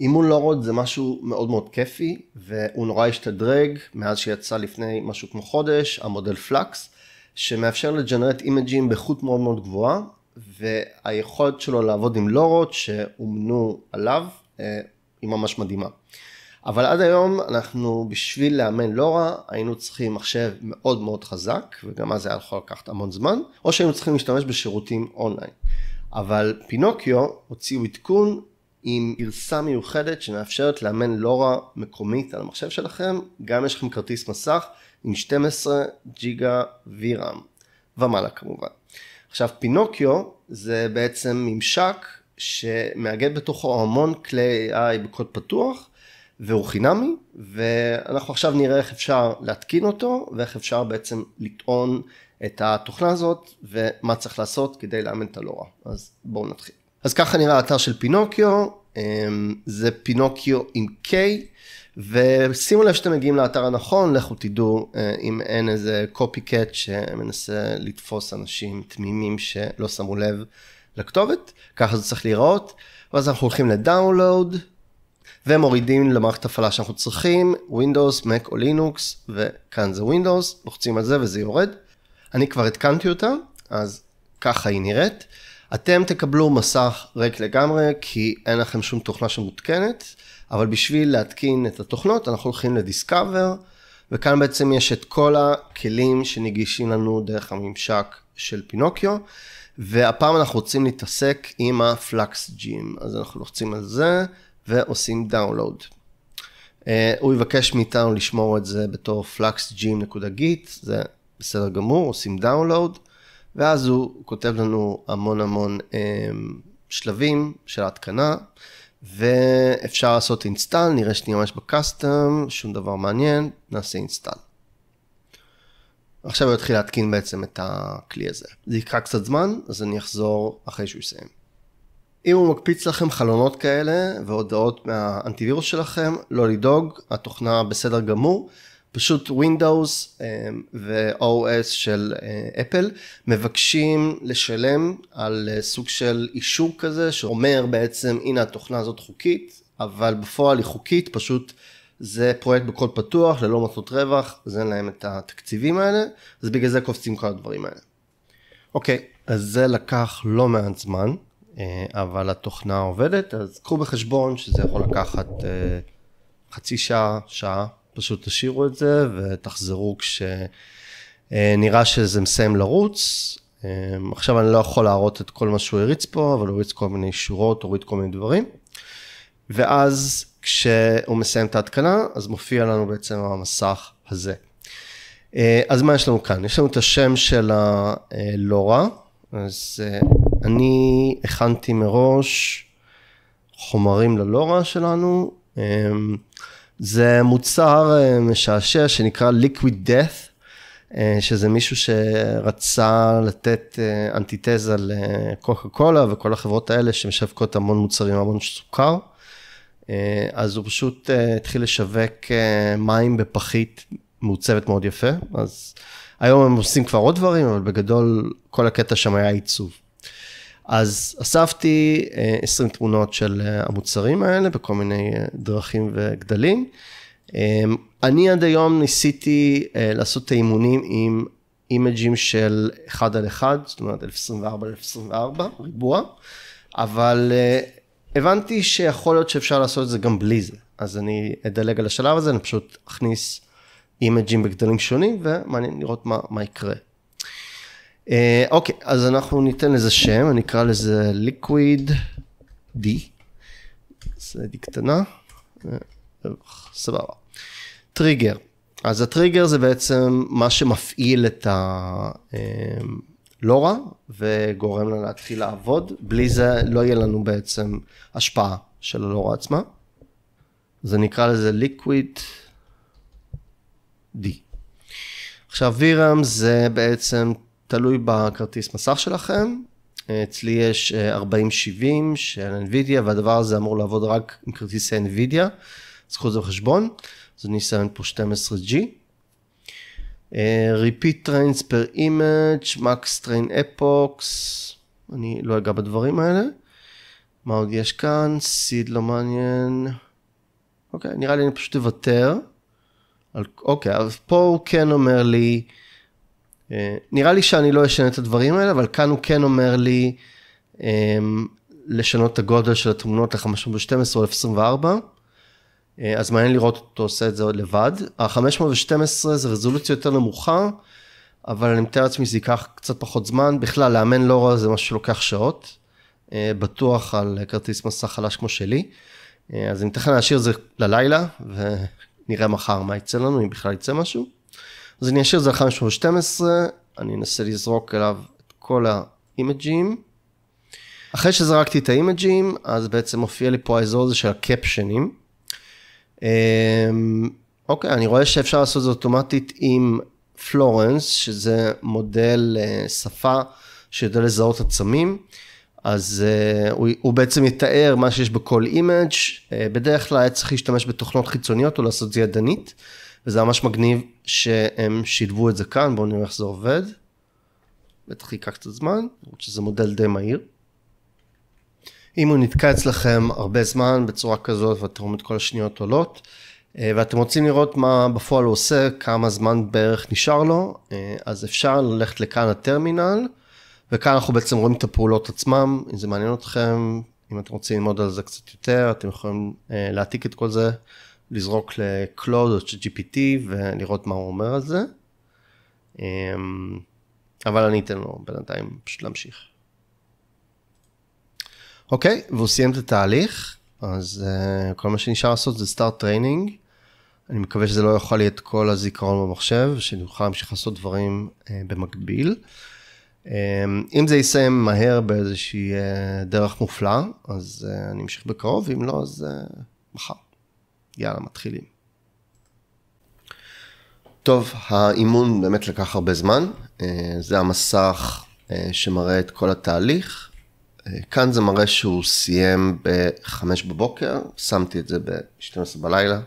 אימון לא רוד זה משהו מאוד מאוד כיפי, והוא נורא השתדרג מאז שיצא לפני משהו כמו חודש, המודל פלקס, שמאפשר לג'נרט אימג'ים באיכות מאוד מאוד גבוהה, והיכולת שלו לעבוד עם לורות לא שאומנו עליו, אה, היא ממש מדהימה. אבל עד היום אנחנו בשביל לאמן לורה היינו צריכים מחשב מאוד מאוד חזק וגם אז היה יכול לקחת המון זמן או שהיינו צריכים להשתמש בשירותים אונליין. אבל פינוקיו הוציאו עדכון עם גרסה מיוחדת שמאפשרת לאמן לורה מקומית על המחשב שלכם, גם יש לכם כרטיס מסך עם 12 ג'יגה VRAM ומעלה כמובן. עכשיו פינוקיו זה בעצם ממשק שמאגד בתוכו המון כלי AI בקוד פתוח והוא חינמי ואנחנו עכשיו נראה איך אפשר להתקין אותו ואיך אפשר בעצם לטעון את התוכנה הזאת ומה צריך לעשות כדי לאמן את הלורה. אז בואו נתחיל. אז ככה נראה האתר של פינוקיו, אמ, זה פינוקיו עם K, ושימו לב שאתם מגיעים לאתר הנכון, לכו תדעו אה, אם אין איזה קופי קט שמנסה לתפוס אנשים תמימים שלא שמו לב לכתובת, ככה זה צריך להיראות, ואז אנחנו הולכים לדאונלואוד, ומורידים למערכת הפעלה שאנחנו צריכים, Windows, Mac או Linux, וכאן זה Windows, לוחצים על זה וזה יורד. אני כבר התקנתי אותה, אז ככה היא נראית. אתם תקבלו מסך ריק לגמרי, כי אין לכם שום תוכנה שמותקנת, אבל בשביל להתקין את התוכנות, אנחנו הולכים לדיסקאבר, וכאן בעצם יש את כל הכלים שנגישים לנו דרך הממשק של פינוקיו, והפעם אנחנו רוצים להתעסק עם הפלקס ג'ים, אז אנחנו לוחצים על זה ועושים דאונלוד. אה, הוא יבקש מאיתנו לשמור את זה בתור ג'ים נקודה גיט, זה בסדר גמור, עושים דאונלואוד, ואז הוא כותב לנו המון המון אה, שלבים של ההתקנה, ואפשר לעשות אינסטל, נראה שנייה ממש בקאסטום, שום דבר מעניין, נעשה אינסטל. עכשיו הוא יתחיל להתקין בעצם את הכלי הזה. זה יקרה קצת זמן, אז אני אחזור אחרי שהוא יסיים. אם הוא מקפיץ לכם חלונות כאלה והודעות מהאנטיווירוס שלכם, לא לדאוג, התוכנה בסדר גמור. פשוט Windows אמ, ו-OS של אפל אה, מבקשים לשלם על אה, סוג של אישור כזה שאומר בעצם הנה התוכנה הזאת חוקית אבל בפועל היא חוקית פשוט זה פרויקט בקוד פתוח ללא מוצאות רווח אז אין להם את התקציבים האלה אז בגלל זה קופצים כל הדברים האלה. אוקיי אז זה לקח לא מעט זמן אה, אבל התוכנה עובדת אז קחו בחשבון שזה יכול לקחת חצי שעה שעה פשוט תשאירו את זה ותחזרו כשנראה שזה מסיים לרוץ. אמ, עכשיו אני לא יכול להראות את כל מה שהוא הריץ פה, אבל הוא הריץ כל מיני שורות, הוריד כל מיני דברים. ואז כשהוא מסיים את ההתקנה, אז מופיע לנו בעצם המסך הזה. אה, אז מה יש לנו כאן? יש לנו את השם של הלורה, אז אה, אני הכנתי מראש חומרים ללורה שלנו. אמ, זה מוצר אה, משעשע שנקרא Liquid Death, אה, שזה מישהו שרצה לתת אה, אנטיתזה לקוקה קולה וכל החברות האלה שמשווקות המון מוצרים, המון סוכר. אז הוא פשוט התחיל לשווק מים בפחית מעוצבת מאוד יפה, אז היום הם עושים כבר עוד דברים, אבל בגדול כל הקטע שם היה עיצוב. אז אספתי 20 אה, תמונות של אה, המוצרים האלה בכל מיני אה, דרכים וגדלים. אני עד היום ניסיתי לעשות את האימונים עם אימג'ים של 1 על 1, זאת אומרת 1024 ל 1024, ריבוע, אבל הבנתי שיכול להיות שאפשר לעשות את זה גם בלי זה. אז אני אדלג על השלב הזה, אני פשוט אכניס אימג'ים בגדלים שונים, ומעניין לראות מה, מה יקרה. אה, אוקיי, אז אנחנו ניתן לזה שם, אני אקרא לזה ליקוויד D. זה D קטנה. אה, סבבה. טריגר. אז הטריגר זה בעצם מה שמפעיל את הלורה אה, וגורם לה להתחיל לעבוד. בלי זה לא יהיה לנו בעצם השפעה של הלורה עצמה. זה נקרא לזה ליקוויד D. עכשיו VRAM זה בעצם תלוי בכרטיס מסך שלכם. אצלי יש 4070 אה, של NVIDIA, והדבר הזה אמור לעבוד רק עם כרטיסי NVIDIA, אז קחו את זה בחשבון. אז אני אסיים פה 12G. אה, repeat trains per image, max train epochs, אני לא אגע בדברים האלה. מה עוד יש כאן? סיד לא מעניין. אוקיי, נראה לי אני פשוט אוותר. אוקיי, אז פה הוא כן אומר לי... אה, נראה לי שאני לא אשנה את הדברים האלה, אבל כאן הוא כן אומר לי אה, לשנות את הגודל של התמונות ל-512 או 1024. אה, אז מעניין לראות אותו עושה את זה עוד לבד. ה-512 זה רזולוציה יותר נמוכה, אבל אני מתאר לעצמי שזה ייקח קצת פחות זמן. בכלל, לאמן לא רע זה משהו שלוקח שעות, בטוח על כרטיס מסע חלש כמו שלי. אז אני מתכן להשאיר את זה ללילה, ונראה מחר מה יצא לנו, אם בכלל יצא משהו. אז אני אשאיר את זה על 512, אני אנסה לזרוק אליו את כל האימג'ים. אחרי שזרקתי את האימג'ים, אז בעצם מופיע לי פה האזור הזה של הקפשנים. אמ, אוקיי, אני רואה שאפשר לעשות את זה אוטומטית עם פלורנס, שזה מודל אה, שפה שיודע לזהות עצמים. אז uh, הוא, הוא בעצם יתאר מה שיש בכל אימג', uh, בדרך כלל היה צריך להשתמש בתוכנות חיצוניות או לעשות את זה ידנית. וזה ממש מגניב שהם שילבו את זה כאן, בואו נראה איך זה עובד. בטח ייקח קצת זמן, למרות שזה מודל די מהיר. אם הוא נתקע אצלכם הרבה זמן בצורה כזאת ואתם רואים את כל השניות עולות, אה, ואתם רוצים לראות מה בפועל הוא עושה, כמה זמן בערך נשאר לו, אה, אז אפשר ללכת לכאן לטרמינל, וכאן אנחנו בעצם רואים את הפעולות עצמם, אם זה מעניין אתכם, אם אתם רוצים ללמוד על זה קצת יותר, אתם יכולים אה, להעתיק את כל זה לזרוק לקלוד או GPT ולראות מה הוא אומר על זה. אמ, אבל אני אתן לו בינתיים פשוט להמשיך. אוקיי, והוא סיים את התהליך, אז uh, כל מה שנשאר לעשות זה סטארט טריינינג. אני מקווה שזה לא יאכל לי את כל הזיכרון במחשב, שאני אוכל להמשיך לעשות דברים uh, במקביל. Um, אם זה יסיים מהר באיזושהי uh, דרך מופלאה, אז uh, אני אמשיך בקרוב, ואם לא, אז uh, מחר. יאללה, מתחילים. טוב, האימון באמת לקח הרבה זמן. אה, זה המסך אה, שמראה את כל התהליך. אה, כאן זה מראה שהוא סיים ב-5 בבוקר, שמתי את זה ב-12 בלילה,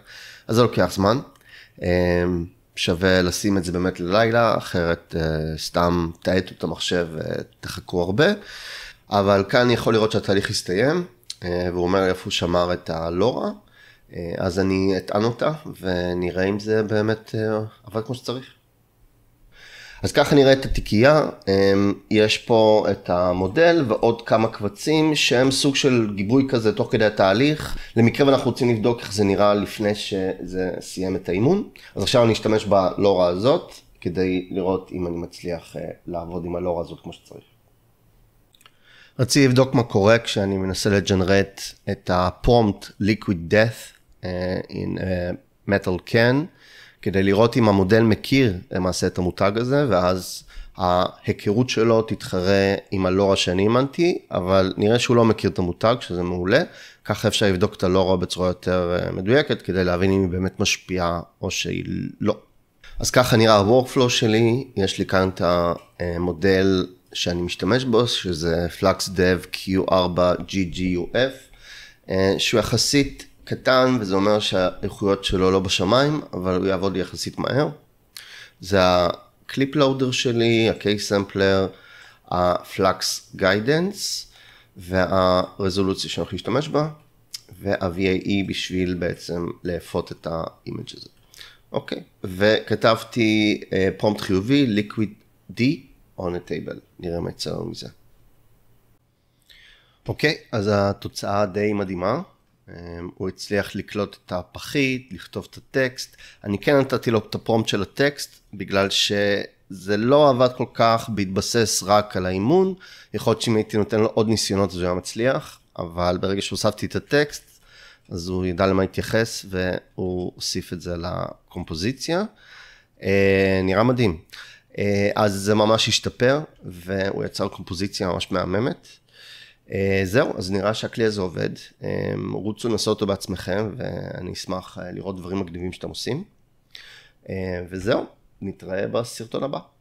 אז זה לוקח זמן. שווה לשים את זה באמת ללילה, אחרת סתם תעטו את המחשב ותחכו הרבה. אבל כאן אני יכול לראות שהתהליך הסתיים, והוא אומר איפה הוא שמר את הלורה. אה, אז אני אטען אותה, ונראה אם זה באמת אה, עבד כמו שצריך. אז ככה נראה את התיקייה, אה, יש פה את המודל ועוד כמה קבצים שהם סוג של גיבוי כזה תוך כדי התהליך, למקרה ואנחנו רוצים לבדוק איך זה נראה לפני שזה סיים את האימון, אז עכשיו אני אשתמש בלורה הזאת כדי לראות אם אני מצליח לעבוד עם הלורה הזאת כמו שצריך. רציתי לבדוק מה קורה כשאני מנסה לג'נרט את הפרומט liquid death אה, in a אה, metal can, כדי לראות אם המודל מכיר למעשה את המותג הזה, ואז ההיכרות שלו תתחרה עם הלורה שאני אימנתי, אבל נראה שהוא לא מכיר את המותג, שזה מעולה. ככה אפשר לבדוק את הלורה בצורה יותר אה, מדויקת, כדי להבין אם היא באמת משפיעה או שהיא לא. אז ככה נראה ה-workflow שלי, יש לי כאן את המודל שאני משתמש בו, שזה FluxDev Q4GGUF, שהוא יחסית קטן, וזה אומר שהאיכויות שלו לא בשמיים, אבל הוא יעבוד יחסית מהר. זה הקליפ לואודר שלי, ה-case סמפלר, ה-flux guidance, והרזולוציה שאני הולך להשתמש בה, וה-VAE בשביל בעצם לאפות את האימג' הזה. אוקיי, וכתבתי פרומפט אה, חיובי, liquid D on a table, נראה מה יצא לנו מזה. אוקיי, אז התוצאה די מדהימה. אמ, הוא הצליח לקלוט את הפחית, לכתוב את הטקסט. אני כן נתתי לו את הפרומפט של הטקסט, בגלל שזה לא עבד כל כך בהתבסס רק על האימון. יכול להיות שאם הייתי נותן לו עוד ניסיונות זה היה מצליח, אבל ברגע שהוספתי את הטקסט, אז הוא ידע למה להתייחס, והוא הוסיף את זה לקומפוזיציה. אה, נראה מדהים. אה, אז זה ממש השתפר, והוא יצר קומפוזיציה ממש מהממת. אה, זהו, אז נראה שהכלי הזה עובד. אה, רוצו לנסות אותו בעצמכם, ואני אשמח אה, לראות דברים מגניבים שאתם עושים. וזהו, נתראה בסרטון הבא.